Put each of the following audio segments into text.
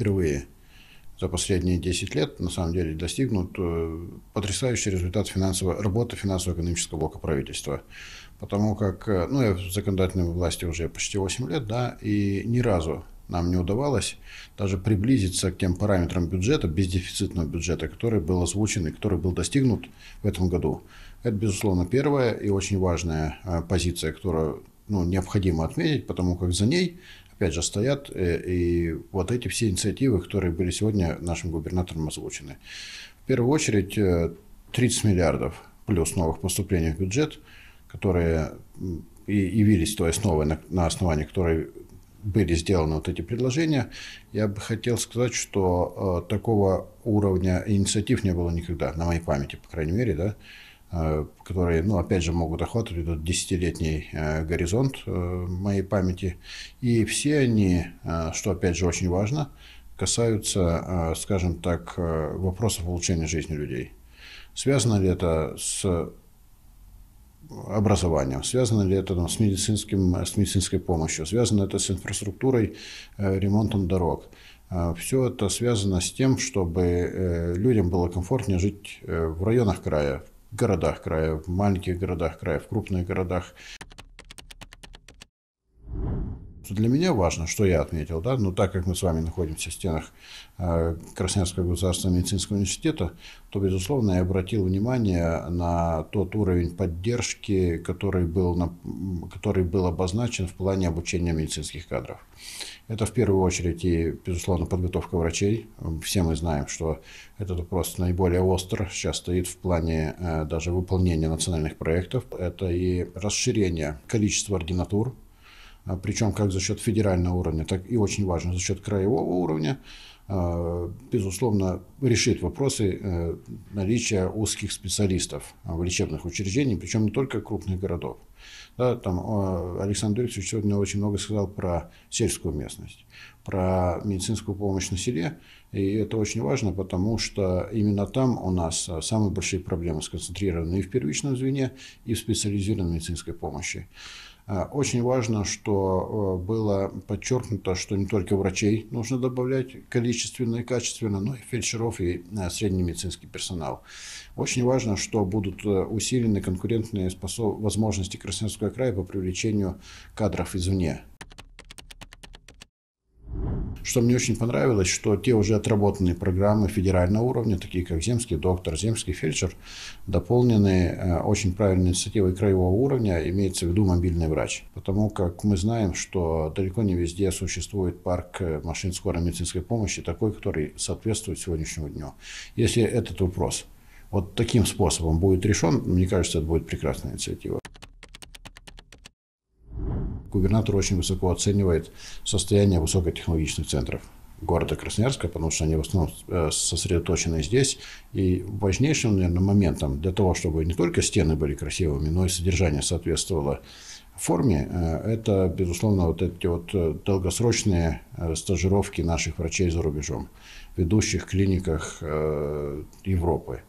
впервые за последние 10 лет на самом деле достигнут э, потрясающий результат финансово, работы финансово-экономического блока правительства. Потому как, э, ну, я в законодательной власти уже почти 8 лет, да, и ни разу нам не удавалось даже приблизиться к тем параметрам бюджета, бездефицитного бюджета, который был озвучен и который был достигнут в этом году. Это, безусловно, первая и очень важная э, позиция, которую ну, необходимо отметить, потому как за ней опять же, стоят. Э, и вот эти все инициативы, которые были сегодня нашим губернатором озвучены. В первую очередь, 30 э, миллиардов плюс новых поступлений в бюджет, которые и явились той основой, на, на основании которой были сделаны вот эти предложения, я бы хотел сказать, что э, такого уровня инициатив не было никогда, на моей памяти, по крайней мере, да, Э, которые, ну, опять же, могут охватывать этот десятилетний э, горизонт э, моей памяти. И все они, что, опять же, очень важно, касаются, скажем так, вопросов улучшения жизни людей. Связано ли это с образованием, связано ли это там, с, медицинским, с медицинской помощью, связано это с инфраструктурой, ремонтом дорог. Все это связано с тем, чтобы людям было комфортнее жить в районах края, в городах края, в маленьких городах края, в крупных городах для меня важно, что я отметил, да, но так как мы с вами находимся в стенах э, Красноярского государственного медицинского университета, то, безусловно, я обратил внимание на тот уровень поддержки, который был, на, который был обозначен в плане обучения медицинских кадров. Это в первую очередь и, безусловно, подготовка врачей. Все мы знаем, что этот вопрос наиболее остр сейчас стоит в плане э, даже выполнения национальных проектов. Это и расширение количества ординатур а, причем как за счет федерального уровня, так и очень важно за счет краевого уровня, а, безусловно, решит вопросы э, наличия узких специалистов а, в лечебных учреждениях, причем не только крупных городов. Да, там Александр Юрьевич сегодня очень много сказал про сельскую местность, про медицинскую помощь на селе. И это очень важно, потому что именно там у нас самые большие проблемы сконцентрированы и в первичном звене, и в специализированной медицинской помощи. А, очень важно, что э, было подчеркнуто, что не только врачей нужно добавлять количественно и качественно, но и фельдшеров и э, средний медицинский персонал. Очень важно, что будут э, усилены конкурентные способ... возможности Красноярского края по привлечению кадров извне. Что мне очень понравилось, что те уже отработанные программы федерального уровня, такие как земский доктор, земский фельдшер, дополнены э, очень правильной инициативой краевого уровня, имеется в виду мобильный врач. Потому как мы знаем, что далеко не везде существует парк э, машин скорой медицинской помощи, такой, который соответствует сегодняшнему дню. Если этот вопрос вот таким способом будет решен, мне кажется, это будет прекрасная инициатива губернатор очень высоко оценивает состояние высокотехнологичных центров города Красноярска, потому что они в основном э, сосредоточены здесь. И важнейшим, наверное, моментом для того, чтобы не только стены были красивыми, но и содержание соответствовало форме, э, это, безусловно, вот эти вот э, долгосрочные стажировки наших врачей за рубежом ведущих клиниках э, Европы.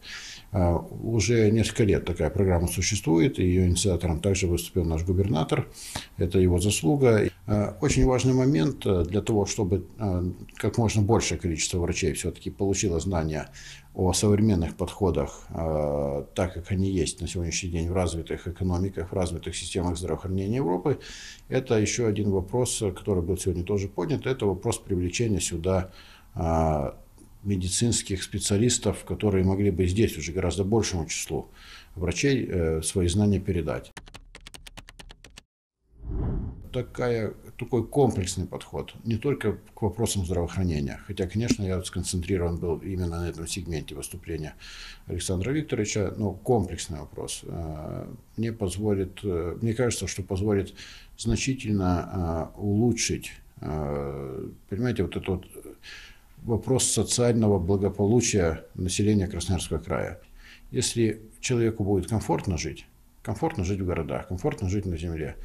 А, уже несколько лет такая программа существует, и ее инициатором также выступил наш губернатор. Это его заслуга. А, очень важный момент э, для того, чтобы э, как можно большее количество врачей все-таки получило знания о современных подходах, так как они есть на сегодняшний день в развитых экономиках, в развитых системах здравоохранения Европы, это еще один вопрос, который был сегодня тоже поднят, это вопрос привлечения сюда а, медицинских специалистов, которые могли бы здесь уже гораздо большему числу врачей э, свои знания передать. Такая, такой комплексный подход, не только к вопросам здравоохранения, хотя, конечно, я сконцентрирован был именно на этом сегменте выступления Александра Викторовича, но комплексный вопрос э, мне позволит, э, мне кажется, что позволит значительно улучшить, понимаете, вот этот вот вопрос социального благополучия населения Красноярского края. Если человеку будет комфортно жить, комфортно жить в городах, комфортно жить на земле,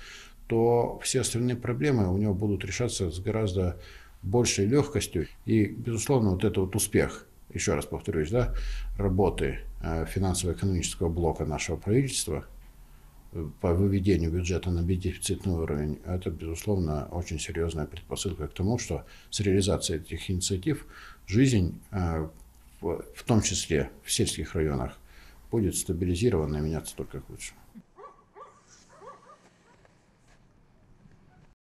то все остальные проблемы у него будут решаться с гораздо большей легкостью. И, безусловно, вот это вот успех, еще раз повторюсь, да, работы э, финансово-экономического блока нашего правительства – по выведению бюджета на дефицитный уровень, это, безусловно, очень серьезная предпосылка к тому, что с реализацией этих инициатив жизнь, э, в том числе в сельских районах, будет стабилизирована и меняться только к лучшему.